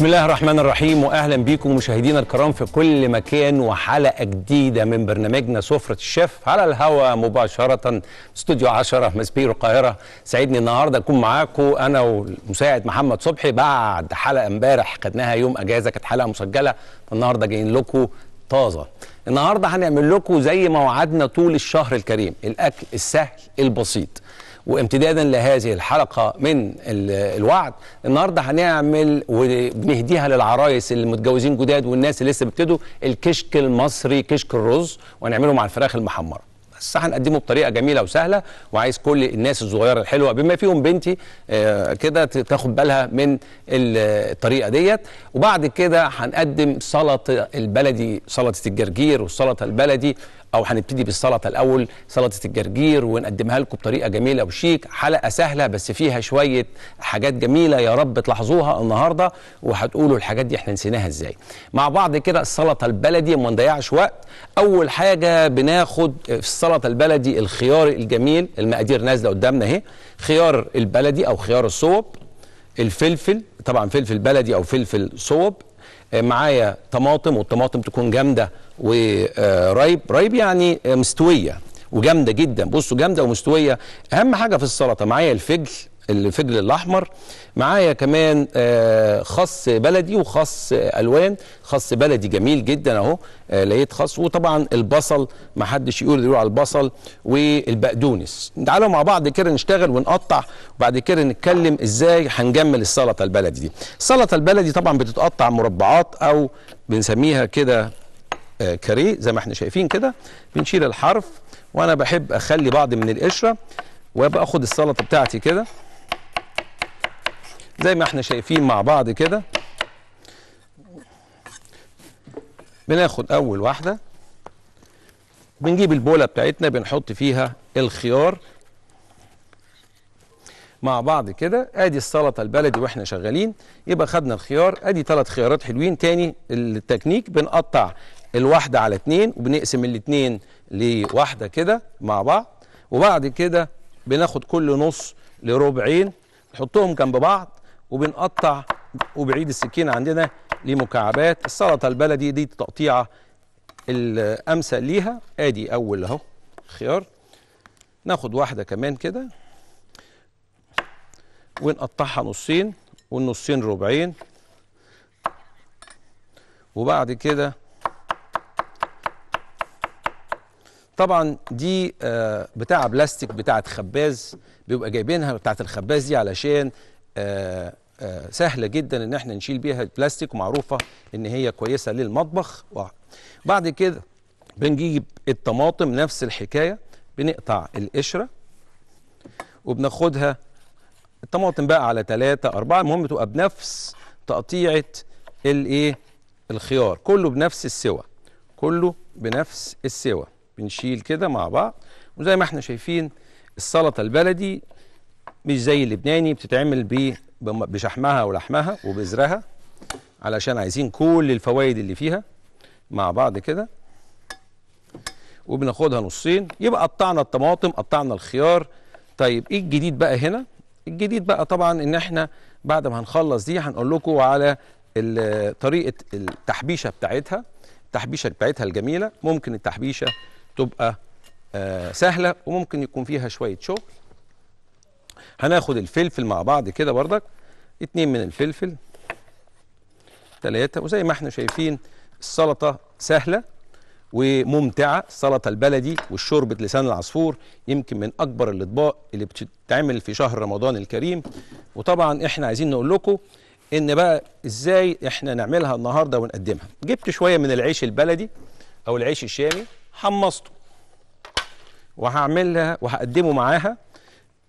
بسم الله الرحمن الرحيم واهلا بيكم مشاهدينا الكرام في كل مكان وحلقه جديده من برنامجنا سفره الشيف على الهواء مباشره استوديو 10 مسبير القاهره سعيدني النهارده اكون معاكم انا والمساعد محمد صبحي بعد حلقه امبارح خدناها يوم اجازه كانت حلقه مسجله فالنهارده جايين لكم طازه النهارده هنعمل لكم زي ما وعدنا طول الشهر الكريم الاكل السهل البسيط وامتدادا لهذه الحلقة من الوعد النهاردة هنعمل وبنهديها للعرايس المتجوزين جداد والناس اللي لسه بيبتدوا الكشك المصري كشك الرز ونعمله مع الفراخ المحمرة بس هنقدمه بطريقه جميله وسهله وعايز كل الناس الصغيره الحلوه بما فيهم بنتي آه، كده تاخد بالها من الطريقه ديت وبعد كده هنقدم سلطه البلدي سلطه الجرجير والسلطه البلدي او هنبتدي بالسلطه الاول سلطه الجرجير ونقدمها لكم بطريقه جميله وشيك حلقه سهله بس فيها شويه حاجات جميله يا رب تلاحظوها النهارده وهتقولوا الحاجات دي احنا نسيناها ازاي مع بعض كده السلطه البلدي ما نضيعش وقت اول حاجه بناخد في السلطه السلطه البلدي الخيار الجميل المقادير نازله قدامنا اهي خيار البلدي او خيار الصوب الفلفل طبعا فلفل بلدي او فلفل صوب آه، معايا طماطم والطماطم تكون جامده ورايب رايب يعني مستويه وجامده جدا بصوا جامده ومستويه اهم حاجه في السلطه معايا الفجل الفجل الاحمر معايا كمان آه، خص بلدي وخص الوان خص بلدي جميل جدا اهو آه، لقيت خص وطبعا البصل ما حدش يقول يقول على البصل والبقدونس تعالوا مع بعض كده نشتغل ونقطع وبعد كده نتكلم ازاي هنجمل السلطه البلدي دي السلطه البلدي طبعا بتتقطع مربعات او بنسميها كده آه، كاريه زي ما احنا شايفين كده بنشيل الحرف وانا بحب اخلي بعض من القشره وباخد السلطه بتاعتي كده زي ما احنا شايفين مع بعض كده بناخد اول واحده بنجيب البوله بتاعتنا بنحط فيها الخيار مع بعض كده ادي السلطه البلدي واحنا شغالين يبقى خدنا الخيار ادي ثلاث خيارات حلوين تاني التكنيك بنقطع الواحده على اتنين وبنقسم الاتنين لواحده كده مع بعض وبعد كده بناخد كل نص لربعين نحطهم جنب بعض وبنقطع وبعيد السكين عندنا لمكعبات السلطه البلدي دي تقطيعه الامثل ليها ادي اول اهو خيار ناخد واحده كمان كده ونقطعها نصين والنصين ربعين وبعد كده طبعا دي آه، بتاعه بلاستيك بتاعه خباز بيبقى جايبينها بتاعه الخباز دي علشان آه، آه، سهله جدا ان احنا نشيل بيها البلاستيك ومعروفه ان هي كويسه للمطبخ بعد كده بنجيب الطماطم نفس الحكايه بنقطع القشره وبناخدها الطماطم بقى على ثلاثة أربعة المهم تبقى بنفس تقطيعه الايه الخيار كله بنفس السوى كله بنفس السوى بنشيل كده مع بعض وزي ما احنا شايفين السلطه البلدي مش زي اللبناني بتتعمل بشحمها ولحمها وبذرها علشان عايزين كل الفوائد اللي فيها مع بعض كده وبناخدها نصين يبقى قطعنا الطماطم قطعنا الخيار طيب ايه الجديد بقى هنا الجديد بقى طبعا ان احنا بعد ما هنخلص دي هنقول لكم على طريقه التحبيشه بتاعتها التحبيشه بتاعتها الجميله ممكن التحبيشه تبقى آه، سهله وممكن يكون فيها شويه شغل هناخد الفلفل مع بعض كده بردك اتنين من الفلفل تلاتة وزي ما احنا شايفين السلطة سهلة وممتعة السلطة البلدي والشوربة لسان العصفور يمكن من أكبر الأطباق اللي بتتعمل في شهر رمضان الكريم وطبعا احنا عايزين نقول لكم ان بقى ازاي احنا نعملها النهاردة ونقدمها جبت شوية من العيش البلدي أو العيش الشامي حمصته وهعملها وهقدمه معاها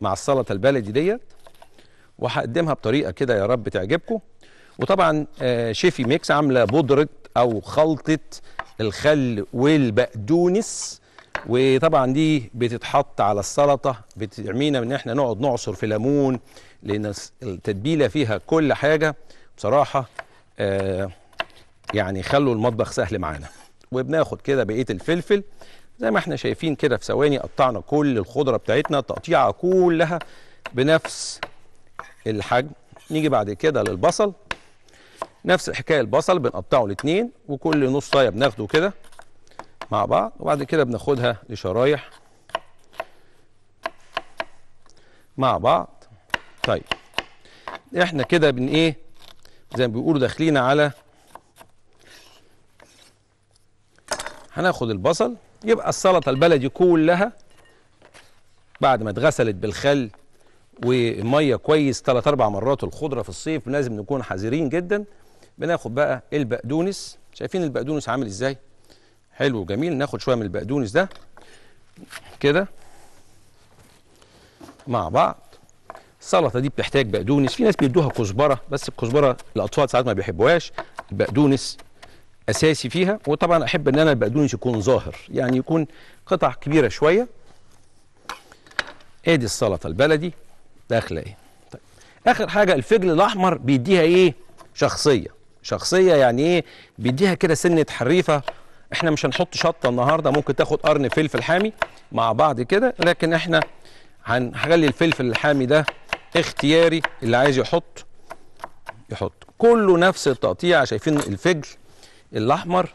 مع السلطه البلدي ديت وهقدمها بطريقه كده يا رب تعجبكم وطبعا آه، شيفي ميكس عامله بودره او خلطه الخل والبقدونس وطبعا دي بتتحط على السلطه بتعمينا ان احنا نقعد نعصر في ليمون لان التتبيله فيها كل حاجه بصراحه آه، يعني خلوا المطبخ سهل معانا وبناخد كده بقيه الفلفل زي ما احنا شايفين كده في ثواني قطعنا كل الخضره بتاعتنا تقطيعه كلها بنفس الحجم نيجي بعد كده للبصل نفس الحكايه البصل بنقطعه الاثنين وكل نص صايه بناخده كده مع بعض وبعد كده بناخدها لشرايح مع بعض طيب احنا كده بن ايه زي ما بيقولوا داخلين على هناخد البصل يبقى السلطة البلدي كلها بعد ما اتغسلت بالخل وميه كويس ثلاث اربع مرات الخضره في الصيف لازم نكون حذرين جدا بناخد بقى البقدونس شايفين البقدونس عامل ازاي حلو وجميل ناخد شويه من البقدونس ده كده مع بعض السلطه دي بتحتاج بقدونس في ناس بيدوها كزبره بس الكزبره الاطفال ساعات ما بيحبوهاش البقدونس اساسي فيها وطبعا احب ان انا البقدونس يكون ظاهر يعني يكون قطع كبيره شويه ادي إيه السلطه البلدي داخله ايه طيب. اخر حاجه الفجل الاحمر بيديها ايه شخصيه شخصيه يعني ايه بيديها كده سنه حريفه احنا مش هنحط شطه النهارده ممكن تاخد قرن فلفل حامي مع بعض كده لكن احنا هنخلي الفلفل الحامي ده اختياري اللي عايز يحط يحط كله نفس التقطيع شايفين الفجل الاحمر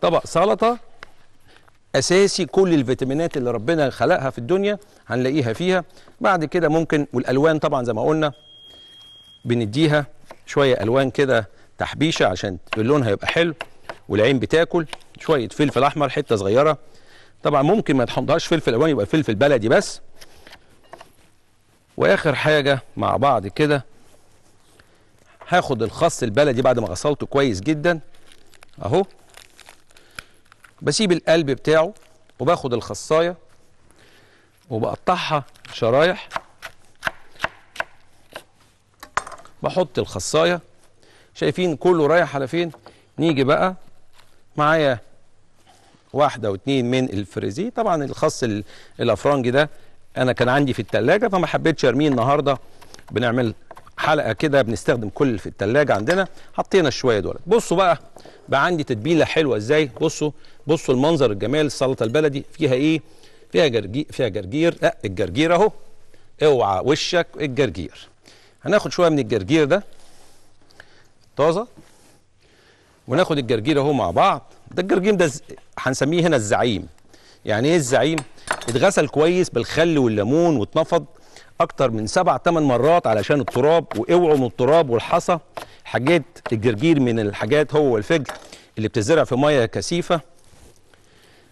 طبق سلطه اساسي كل الفيتامينات اللي ربنا خلقها في الدنيا هنلاقيها فيها بعد كده ممكن والالوان طبعا زي ما قلنا بنديها شويه الوان كده تحبيشه عشان اللون هيبقى حلو والعين بتاكل شويه فلفل احمر حته صغيره طبعا ممكن ما تحطهاش فلفل الوان يبقى فلفل بلدي بس واخر حاجه مع بعض كده هاخد الخص البلدي بعد ما غسلته كويس جدا اهو بسيب القلب بتاعه وباخد الخصايه وبقطعها شرايح بحط الخصايه شايفين كله رايح على فين نيجي بقى معايا واحده واتنين من الفريزي طبعا الخص الافرنجي ده انا كان عندي في التلاجة فما حبيتش ارميه النهارده بنعمل حلقه كده بنستخدم كل في التلاجة عندنا حطينا شويه دول بصوا بقى بقى عندي تتبيله حلوه ازاي بصوا بصوا المنظر الجمال السلطه البلدي فيها ايه فيها جرجير فيها جرجير لا الجرجير اهو اوعى وشك الجرجير هناخد شويه من الجرجير ده طازه وناخد الجرجير اهو مع بعض ده الجرجير ده هنسميه هنا الزعيم يعني ايه الزعيم اتغسل كويس بالخل والليمون واتنفض اكتر من سبع ثمان مرات علشان التراب واوعوا من التراب والحصى حاجات الجرجير من الحاجات هو والفجل اللي بتزرع في ميه كثيفه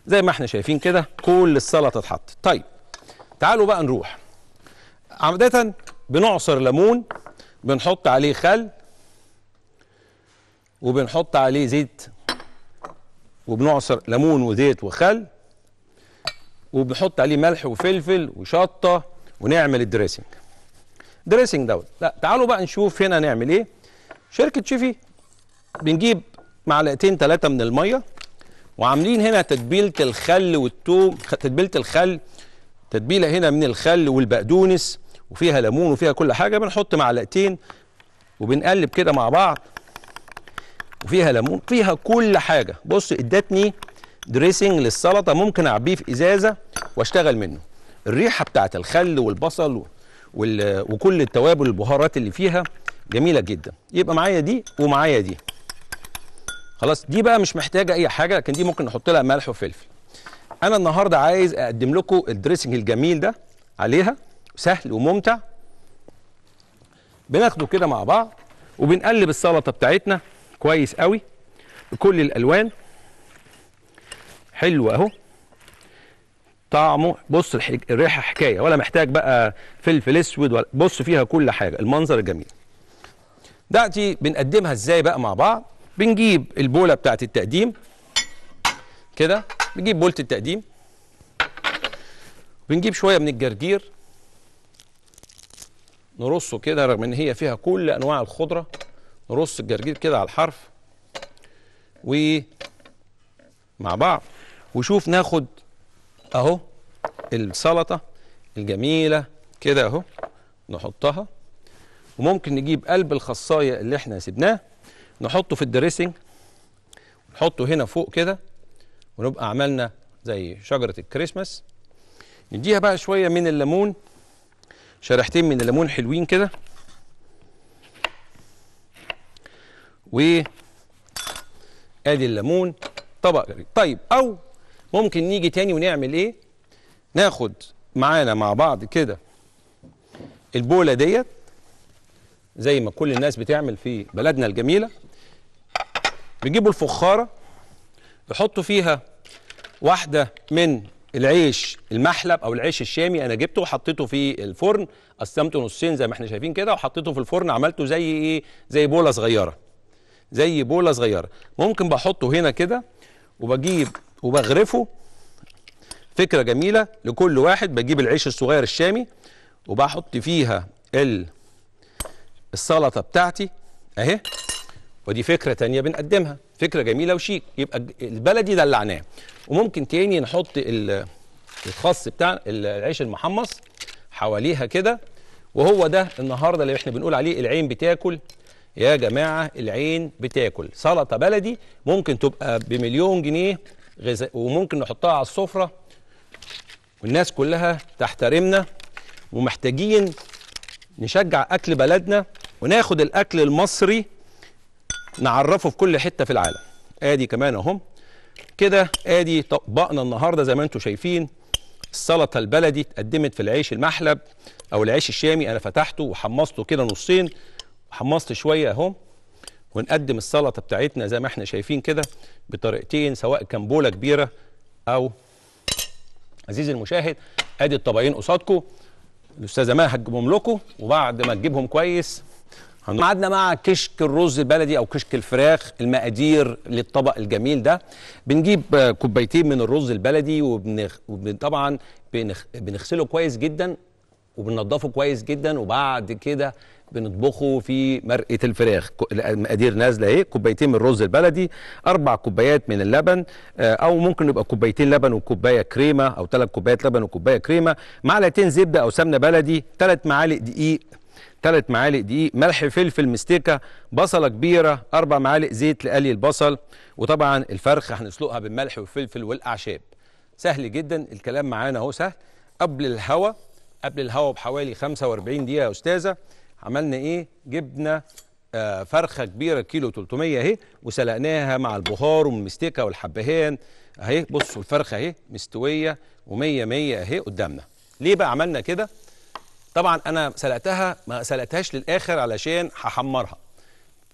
زي ما احنا شايفين كده كل السلطه اتحط طيب تعالوا بقى نروح عادة بنعصر ليمون بنحط عليه خل وبنحط عليه زيت وبنعصر ليمون وزيت وخل وبنحط عليه ملح وفلفل وشطه ونعمل الدريسنج دريسنج دوت لا تعالوا بقى نشوف هنا نعمل ايه شركه شيفي بنجيب معلقتين ثلاثه من الميه وعاملين هنا تتبيله الخل والثوم تتبيله الخل تتبيله هنا من الخل والبقدونس وفيها ليمون وفيها كل حاجه بنحط معلقتين وبنقلب كده مع بعض وفيها ليمون فيها كل حاجه بص ادتني دريسنج للسلطه ممكن اعبيه في ازازه واشتغل منه الريحه بتاعت الخل والبصل وكل التوابل البهارات اللي فيها جميله جدا يبقى معايا دي ومعايا دي خلاص دي بقى مش محتاجه اي حاجه لكن دي ممكن نحط لها ملح وفلفل انا النهارده عايز اقدم لكم الدريسنج الجميل ده عليها سهل وممتع بناخده كده مع بعض وبنقلب السلطه بتاعتنا كويس قوي بكل الالوان حلو اهو طعمه بص الريحه حكايه ولا محتاج بقى فلفل اسود ولا بص فيها كل حاجه المنظر الجميل دلوقتي بنقدمها ازاي بقى مع بعض بنجيب البوله بتاعه التقديم كده بنجيب بوله التقديم بنجيب شويه من الجرجير نرصه كده رغم ان هي فيها كل انواع الخضره نرص الجرجير كده على الحرف ومع بعض وشوف ناخد اهو السلطه الجميله كده اهو نحطها وممكن نجيب قلب الخصايه اللي احنا سيبناه نحطه في الدريسنج نحطه هنا فوق كده ونبقى عملنا زي شجره الكريسماس نديها بقى شويه من الليمون شريحتين من الليمون حلوين كده و ادي الليمون طبق طيب او ممكن نيجي تاني ونعمل ايه ناخد معانا مع بعض كده البوله ديت زي ما كل الناس بتعمل في بلدنا الجميله بيجيبوا الفخاره يحطوا فيها واحده من العيش المحلب او العيش الشامي انا جبته وحطيته في الفرن قسمته نصين زي ما احنا شايفين كده وحطيته في الفرن عملته زي ايه زي بوله صغيره زي بوله صغيره ممكن بحطه هنا كده وبجيب وبغرفه فكرة جميلة لكل واحد بجيب العيش الصغير الشامي وبحط فيها ال السلطة بتاعتي اهي ودي فكرة تانية بنقدمها فكرة جميلة وشيك يبقى البلدي دلعناه وممكن تاني نحط الخاص بتاع العيش المحمص حواليها كده وهو ده النهارده اللي احنا بنقول عليه العين بتاكل يا جماعه العين بتاكل سلطه بلدي ممكن تبقى بمليون جنيه غذاء وممكن نحطها على السفرة والناس كلها تحترمنا ومحتاجين نشجع أكل بلدنا وناخد الأكل المصري نعرفه في كل حتة في العالم آدي كمان أهم كده آدي طبقنا النهاردة زي ما أنتم شايفين السلطة البلدي اتقدمت في العيش المحلب أو العيش الشامي أنا فتحته وحمصته كده نصين حمصت شوية أهو ونقدم السلطه بتاعتنا زي ما احنا شايفين كده بطريقتين سواء كان بوله كبيره او عزيزي المشاهد ادي الطبقين قصادكم الاستاذه ما هتجيبهم لكم وبعد ما تجيبهم كويس قعدنا مع كشك الرز البلدي او كشك الفراخ المقادير للطبق الجميل ده بنجيب كوبايتين من الرز البلدي وطبعا طبعا بنغسله كويس جدا وبننضفه كويس جدا وبعد كده بنطبخه في مرقه الفراخ المقادير نازله اهي كوبايتين من الرز البلدي اربع كوبايات من اللبن آه، او ممكن يبقى كوبايتين لبن وكوبايه كريمه او ثلاث كوبايات لبن وكوبايه كريمه معلقتين زبده او سمنه بلدي ثلاث معالق دقيق ثلاث معالق دقيق ملح فلفل مستكه بصله كبيره اربع معالق زيت لقلي البصل وطبعا الفرخ هنسلقها بالملح والفلفل والاعشاب سهل جدا الكلام معانا اهو سهل قبل الهوا قبل الهوا بحوالي 45 دقيقه يا استاذه عملنا ايه جبنا آه فرخه كبيره كيلو 300 اهي وسلقناها مع البخار والمستكه والحبهان اهي بصوا الفرخه اهي مستويه و100 100 اهي قدامنا ليه بقى عملنا كده طبعا انا سلقتها ما سلقتهاش للاخر علشان هحمرها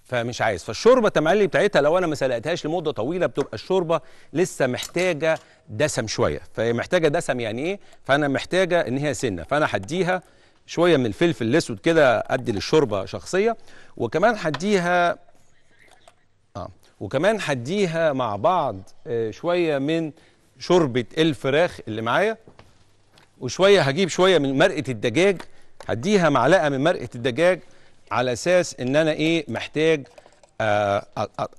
فمش عايز فالشوربه تمعلي بتاعتها لو انا ما سلقتهاش لمده طويله بتبقى الشوربه لسه محتاجه دسم شويه فهي محتاجه دسم يعني ايه فانا محتاجه ان هي سنه فانا هديها شويه من الفلفل الاسود كده ادي للشوربه شخصيه وكمان هديها اه وكمان هديها مع بعض آه شويه من شوربه الفراخ اللي معايا وشويه هجيب شويه من مرقه الدجاج هديها معلقه من مرقه الدجاج على اساس ان انا ايه محتاج آه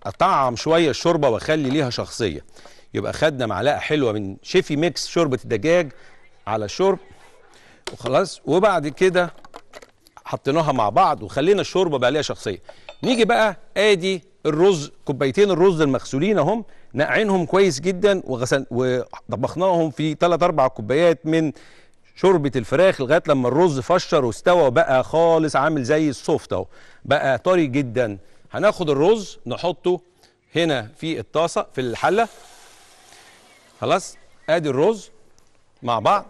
اطعم شويه الشوربه واخلي ليها شخصيه يبقى خدنا معلقه حلوه من شيفي ميكس شوربه الدجاج على الشرب وخلاص وبعد كده حطيناها مع بعض وخلينا الشوربه بقى ليها شخصيه نيجي بقى ادي الرز كوبايتين الرز المغسولين اهم نقعينهم كويس جدا وغسل وطبخناهم في 3 4 كوبايات من شوربه الفراخ لغايه لما الرز فشر واستوى وبقى خالص عامل زي السوفت اهو بقى طري جدا هناخد الرز نحطه هنا في الطاسه في الحله خلاص ادي الرز مع بعض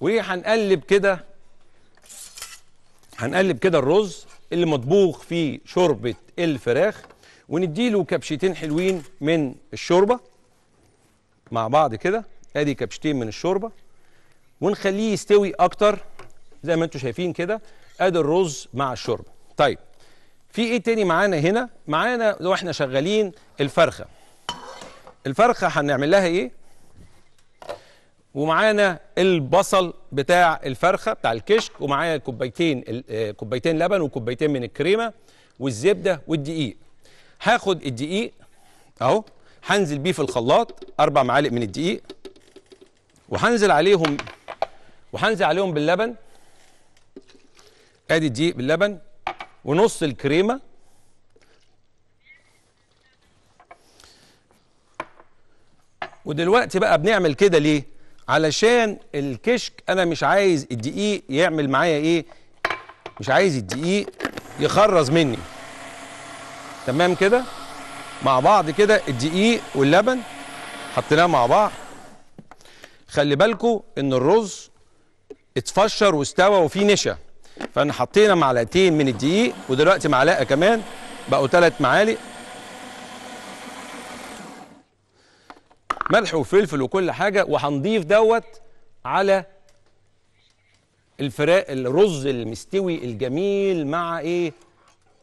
وهنقلب كده هنقلب كده الرز اللي مطبوخ فيه شوربة الفراخ ونديله كبشتين حلوين من الشوربة مع بعض كده ادي كبشتين من الشوربة ونخليه يستوي اكتر زي ما انتم شايفين كده ادي الرز مع الشوربة طيب في ايه تاني معانا هنا معانا واحنا شغالين الفرخة الفرخة هنعمل لها ايه ومعانا البصل بتاع الفرخه بتاع الكشك ومعايا كوبايتين آه، كوبايتين لبن وكوبايتين من الكريمه والزبده والدقيق هاخد الدقيق اهو هنزل بيه في الخلاط اربع معالق من الدقيق وهنزل عليهم وهنزل عليهم باللبن ادي الدقيق باللبن ونص الكريمه ودلوقتي بقى بنعمل كده ليه علشان الكشك انا مش عايز الدقيق يعمل معايا ايه مش عايز الدقيق يخرز مني تمام كده مع بعض كده الدقيق واللبن حطيناه مع بعض خلي بالكم ان الرز اتفشر واستوى وفيه نشا فانا حطينا معلقتين من الدقيق ودلوقتي معلقه كمان بقوا ثلاث معالق ملح وفلفل وكل حاجة وهنضيف دوت على الفراخ الرز المستوي الجميل مع ايه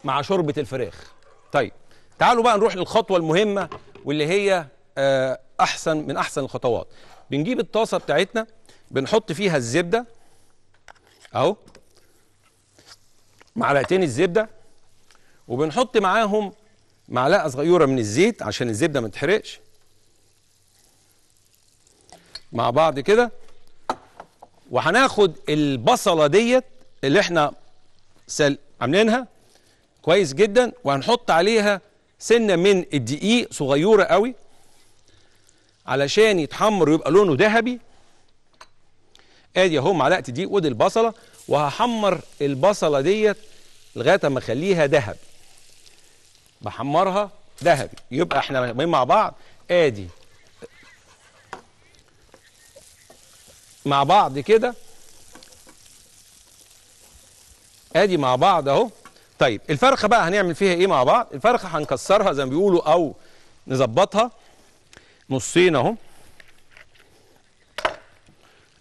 مع شوربة الفراخ طيب تعالوا بقى نروح للخطوة المهمة واللي هي آه، احسن من احسن الخطوات بنجيب الطاسة بتاعتنا بنحط فيها الزبدة اهو معلقتين الزبدة وبنحط معاهم معلقة صغيرة من الزيت عشان الزبدة ما تحرقش مع بعض كده وهناخد البصله ديت اللي احنا سل... عاملينها كويس جدا وهنحط عليها سنه من الدقيق صغيره قوي علشان يتحمر ويبقى لونه ذهبي ادي اهو معلقه دقيق ودي البصله وهحمر البصله ديت لغايه ما اخليها ذهبي بحمرها ذهبي يبقى احنا مع بعض ادي مع بعض كده ادي مع بعض اهو طيب الفرخه بقى هنعمل فيها ايه مع بعض الفرخه هنكسرها زي ما بيقولوا او نظبطها نصين اهو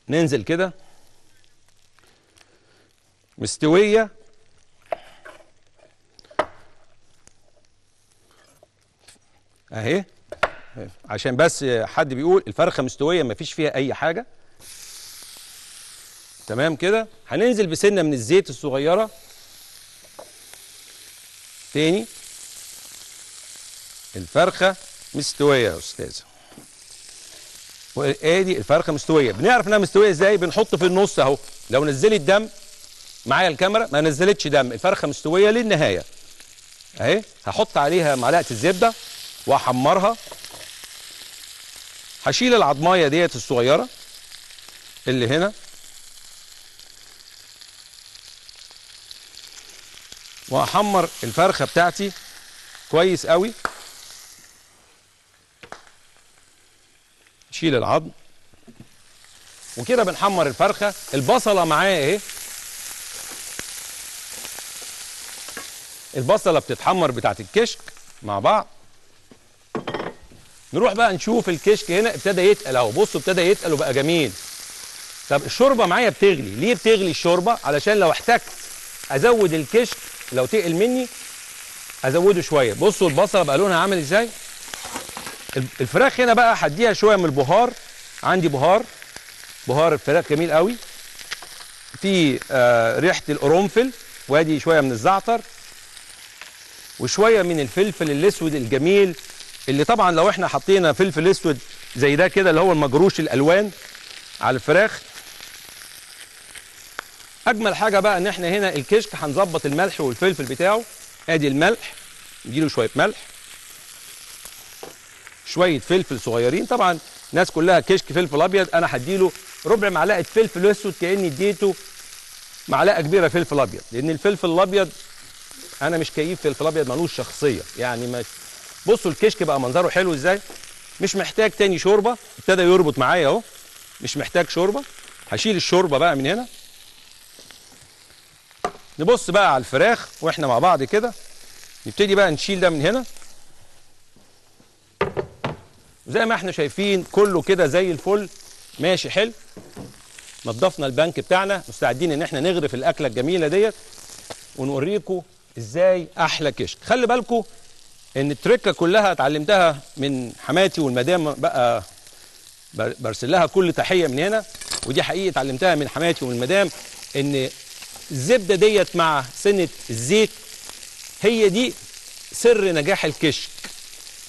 ننزل كده مستويه اهي عشان بس حد بيقول الفرخه مستويه ما فيش فيها اي حاجه تمام كده هننزل بسنه من الزيت الصغيره تاني الفرخه مستويه يا استاذه وادي الفرخه مستويه بنعرف انها مستويه ازاي بنحط في النص اهو لو نزلت دم معايا الكاميرا ما نزلتش دم الفرخه مستويه للنهايه اهي هحط عليها معلقه الزبده واحمرها هشيل العضمايه ديت الصغيره اللي هنا وهحمر الفرخه بتاعتي كويس قوي شيل العظم وكده بنحمر الفرخه البصله معايا ايه البصله بتتحمر بتاعت الكشك مع بعض نروح بقى نشوف الكشك هنا ابتدى يتقل اهو بصوا ابتدى يتقل وبقى جميل طب الشوربه معايا بتغلي ليه بتغلي الشوربه علشان لو احتجت ازود الكشك لو تقل مني ازوده شويه بصوا البصله بقى لونها عامل ازاي الفراخ هنا بقى هديها شويه من البهار عندي بهار بهار الفراخ جميل قوي في آه ريحه القرنفل وادي شويه من الزعتر وشويه من الفلفل الاسود الجميل اللي طبعا لو احنا حطينا فلفل اسود زي ده كده اللي هو المجروش الالوان على الفراخ اجمل حاجه بقى ان احنا هنا الكشك هنظبط الملح والفلفل بتاعه ادي الملح نديله شويه ملح شويه فلفل صغيرين طبعا الناس كلها كشك فلفل ابيض انا هديله ربع معلقه فلفل اسود كاني اديته معلقه كبيره فلفل ابيض لان الفلفل الابيض انا مش كيف فلفل ابيض ملوش شخصيه يعني ما بصوا الكشك بقى منظره حلو ازاي مش محتاج تاني شوربه ابتدى يربط معايا اهو مش محتاج شوربه هشيل الشوربه بقى من هنا نبص بقى على الفراخ واحنا مع بعض كده نبتدي بقى نشيل ده من هنا زي ما احنا شايفين كله كده زي الفل ماشي حلو نضفنا البنك بتاعنا مستعدين ان احنا نغرف الاكله الجميله ديت ونوريكم ازاي احلى كشك خلي بالكم ان التركه كلها اتعلمتها من حماتي والمدام بقى برسل لها كل تحيه من هنا ودي حقيقه اتعلمتها من حماتي والمدام ان الزبدة ديت مع سنة الزيت هي دي سر نجاح الكشك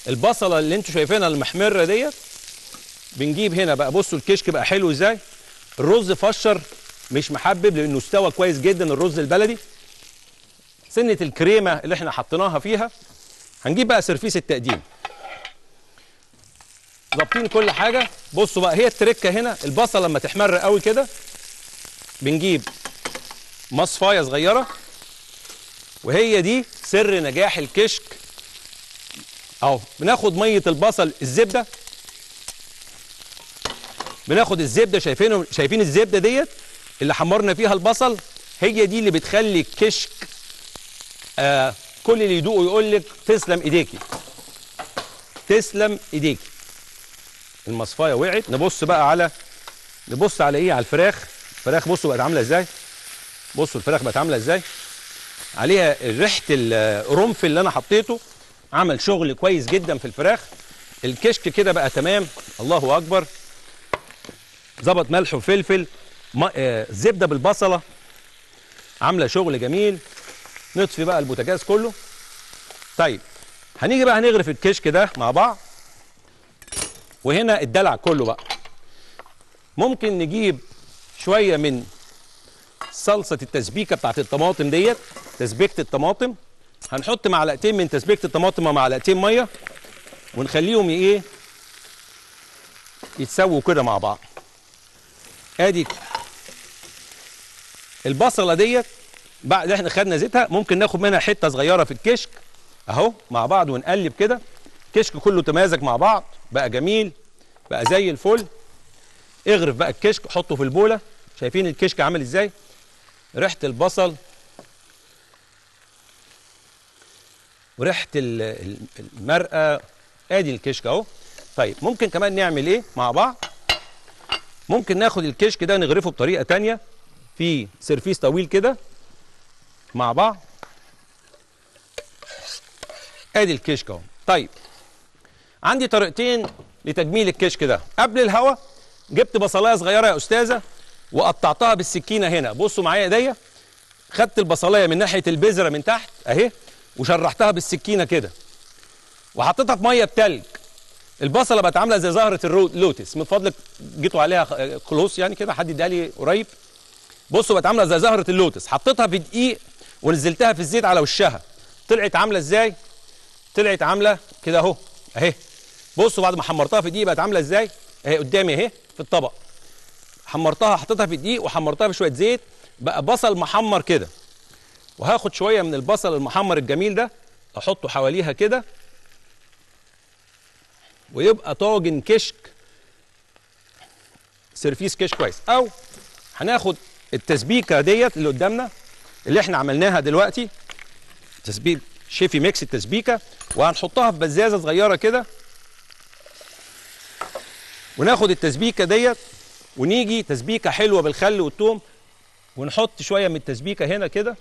البصلة اللي انتوا شايفينها المحمرة ديت بنجيب هنا بقى بصوا الكشك بقى حلو ازاي الرز فشر مش محبب لانه استوى كويس جدا الرز البلدي سنة الكريمة اللي احنا حطيناها فيها هنجيب بقى سرفيس التقديم ظابطين كل حاجة بصوا بقى هي التركة هنا البصله لما تحمر قوي كده بنجيب مصفايه صغيره وهي دي سر نجاح الكشك اهو بناخد ميه البصل الزبده بناخد الزبده شايفين شايفين الزبده ديت اللي حمرنا فيها البصل هي دي اللي بتخلي الكشك آه كل اللي يدوقه يقول لك تسلم ايديكي تسلم ايديكي المصفايه وقعت نبص بقى على نبص على ايه على الفراخ الفراخ بصوا بقت عامله ازاي بصوا الفراخ بقت عامله ازاي عليها ريحه القرنفل اللي انا حطيته عمل شغل كويس جدا في الفراخ الكشك كده بقى تمام الله اكبر ظبط ملح وفلفل آه، زبده بالبصله عامله شغل جميل نطفي بقى البوتاجاز كله طيب هنيجي بقى هنغرف الكشك ده مع بعض وهنا الدلع كله بقى ممكن نجيب شويه من صلصه التسبيكه بتاعت الطماطم ديت تسبيكه الطماطم هنحط معلقتين من تسبيكه الطماطم ومعلقتين ميه ونخليهم ايه يتسووا كده مع بعض ادي البصله ديت بعد احنا خدنا زيتها ممكن ناخد منها حته صغيره في الكشك اهو مع بعض ونقلب كده الكشك كله تمازج مع بعض بقى جميل بقى زي الفل اغرف بقى الكشك حطه في البوله شايفين الكشك عامل ازاي ريحه البصل وريحه المرقه ادي الكشك اهو طيب ممكن كمان نعمل ايه مع بعض ممكن ناخد الكشك ده نغرفه بطريقه تانية في سيرفيس طويل كده مع بعض ادي الكشك اهو طيب عندي طريقتين لتجميل الكشك ده قبل الهوا جبت بصلايه صغيره يا استاذه وقطعتها بالسكينه هنا بصوا معايا ايديا خدت البصلايه من ناحيه البذره من تحت اهي وشرحتها بالسكينه كده وحطيتها في ميه بتلج البصله بقت عامله زي زهره اللوتس من فضلك جيتوا عليها كلوس يعني كده حد اداها لي قريب بصوا بقت عامله زي زهره اللوتس حطيتها في دقيق ونزلتها في الزيت على وشها طلعت عامله ازاي طلعت عامله كده اهو اهي بصوا بعد ما حمرتها في دقيق بقت عامله ازاي اهي قدامي اهي في الطبق حمرتها حطيتها في الدقيق وحمرتها بشويه زيت بقى بصل محمر كده وهاخد شويه من البصل المحمر الجميل ده احطه حواليها كده ويبقى طاجن كشك سيرفيس كشك كويس او هناخد التسبيكه ديت اللي قدامنا اللي احنا عملناها دلوقتي تسبيك شيفي ميكس التسبيكه وهنحطها في بزازه صغيره كده وناخد التسبيكه ديت ونيجي تسبيكه حلوه بالخل والثوم ونحط شويه من التسبيكه هنا كده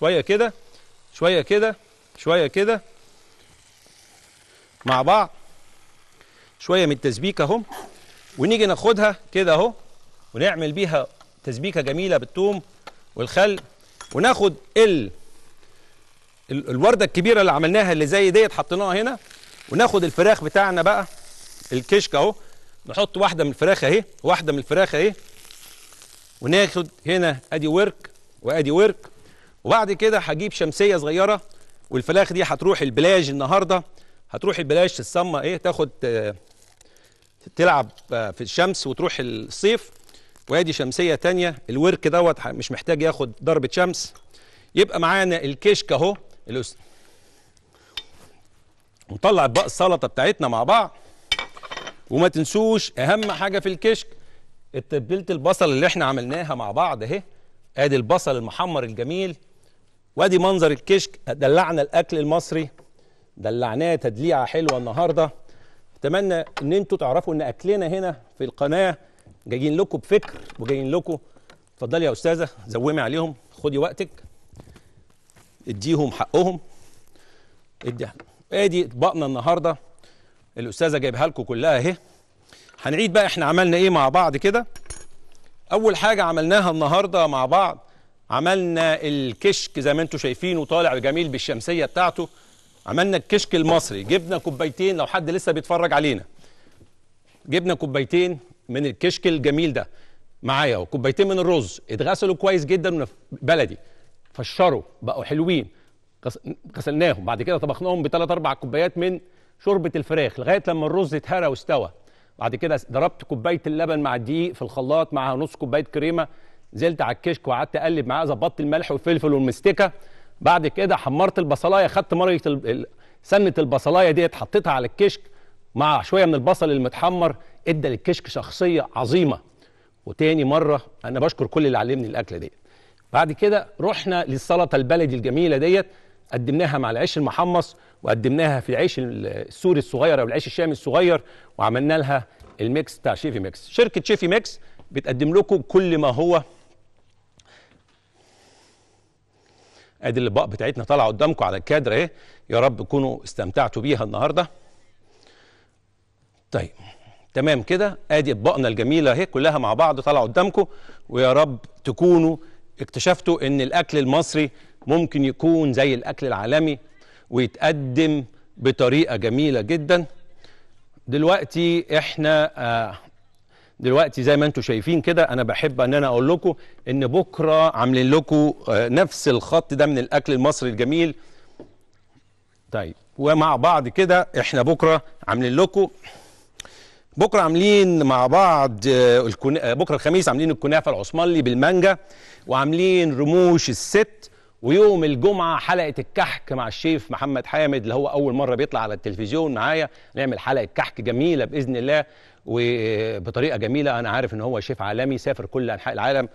شويه كده شويه كده شويه كده مع بعض شويه من التسبيكه اهو ونيجي ناخدها كده اهو ونعمل بيها تسبيكه جميله بالثوم والخل وناخد ال الورده الكبيره اللي عملناها اللي زي ديت حطيناها هنا وناخد الفراخ بتاعنا بقى الكشك اهو نحط واحده من الفراخ اهي واحده من الفراخ اهي وناخد هنا ادي ورك وادي ورك وبعد كده هجيب شمسيه صغيره والفلاخ دي هتروح البلاج النهارده هتروح البلاج تتسمى ايه تاخد آه، تلعب آه، في الشمس وتروح الصيف وادي شمسيه تانية الورك دوت مش محتاج ياخد ضربه شمس يبقى معانا الكشك اهو ونطلع اطباق السلطه بتاعتنا مع بعض وما تنسوش اهم حاجه في الكشك تتبيله البصل اللي احنا عملناها مع بعض اهي ادي البصل المحمر الجميل وادي منظر الكشك دلعنا الاكل المصري دلعناه تدليعه حلوه النهارده اتمنى ان انتوا تعرفوا ان اكلنا هنا في القناه جايين لكم بفكر وجايين لكم اتفضلي يا استاذه زومي عليهم خدي وقتك اديهم حقهم ادي ادي طبقنا النهارده الاستاذه جايبها لكم كلها اهي هنعيد بقى احنا عملنا ايه مع بعض كده اول حاجه عملناها النهارده مع بعض عملنا الكشك زي ما انتم شايفينه طالع جميل بالشمسيه بتاعته عملنا الكشك المصري جبنا كوبايتين لو حد لسه بيتفرج علينا جبنا كوبايتين من الكشك الجميل ده معايا وكوبايتين من الرز اتغسلوا كويس جدا من بلدي فشروا بقوا حلوين غسلناهم بعد كده طبخناهم بثلاث اربع كوبايات من شوربه الفراخ لغايه لما الرز اتهرى واستوى بعد كده ضربت كوبايه اللبن مع الدقيق في الخلاط مع نص كوبايه كريمه نزلت على الكشك وقعدت اقلب معاه ظبطت الملح والفلفل والمستكه بعد كده حمرت البصلايه خدت مرقه سنه البصلايه ديت حطيتها على الكشك مع شويه من البصل المتحمر ادى للكشك شخصيه عظيمه وتاني مره انا بشكر كل اللي علمني الاكله ديت بعد كده رحنا للسلطه البلدي الجميله ديت قدمناها مع العيش المحمص وقدمناها في العيش السوري الصغير او العيش الشامي الصغير وعملنا لها الميكس بتاع شيفي ميكس شركه شيفي ميكس بتقدم لكم كل ما هو ادي الاطباق بتاعتنا طالعه قدامكم على الكادر اهي يا رب تكونوا استمتعتوا بيها النهارده طيب تمام كده ادي اطباقنا الجميله اهي كلها مع بعض طالعه قدامكم ويا رب تكونوا اكتشفتوا ان الاكل المصري ممكن يكون زي الاكل العالمي ويتقدم بطريقه جميله جدا دلوقتي احنا آه، دلوقتي زي ما انتم شايفين كده انا بحب ان انا اقول لكم ان بكره عاملين لكم آه، نفس الخط ده من الاكل المصري الجميل طيب ومع بعض كده احنا بكره عاملين لكم بكره عاملين مع بعض آه، آه، بكره الخميس عاملين الكنافه العثمانلي بالمانجا وعاملين رموش الست ويوم الجمعة حلقة الكحك مع الشيف محمد حامد اللي هو أول مرة بيطلع على التلفزيون معايا نعمل حلقة كحك جميلة بإذن الله وبطريقة آه، جميلة أنا عارف إن هو شيف عالمي سافر كل أنحاء العالم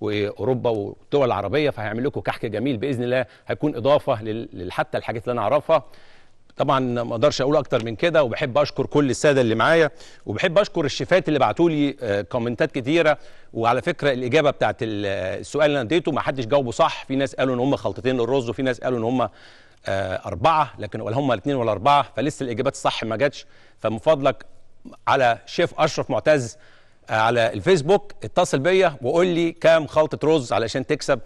واوروبا والدول العربيه فهيعمل لكم كحك جميل باذن الله هيكون اضافه حتى الحاجات اللي انا اعرفها طبعا ما اقدرش اقول اكتر من كده وبحب اشكر كل الساده اللي معايا وبحب اشكر الشيفات اللي بعتوا لي آه، كومنتات كتيره وعلى فكره الاجابه بتاعت آه، السؤال اللي انا اديته ما حدش جاوبه صح في ناس قالوا ان هم خلطتين للرز وفي ناس قالوا ان هم آه، أربعة لكن ولا هم الاثنين ولا أربعة فلسه الإجابات الصح ما جاتش فمن فضلك على شيف أشرف معتز على الفيسبوك اتصل بيا وقول لي كام خلطة رز علشان تكسب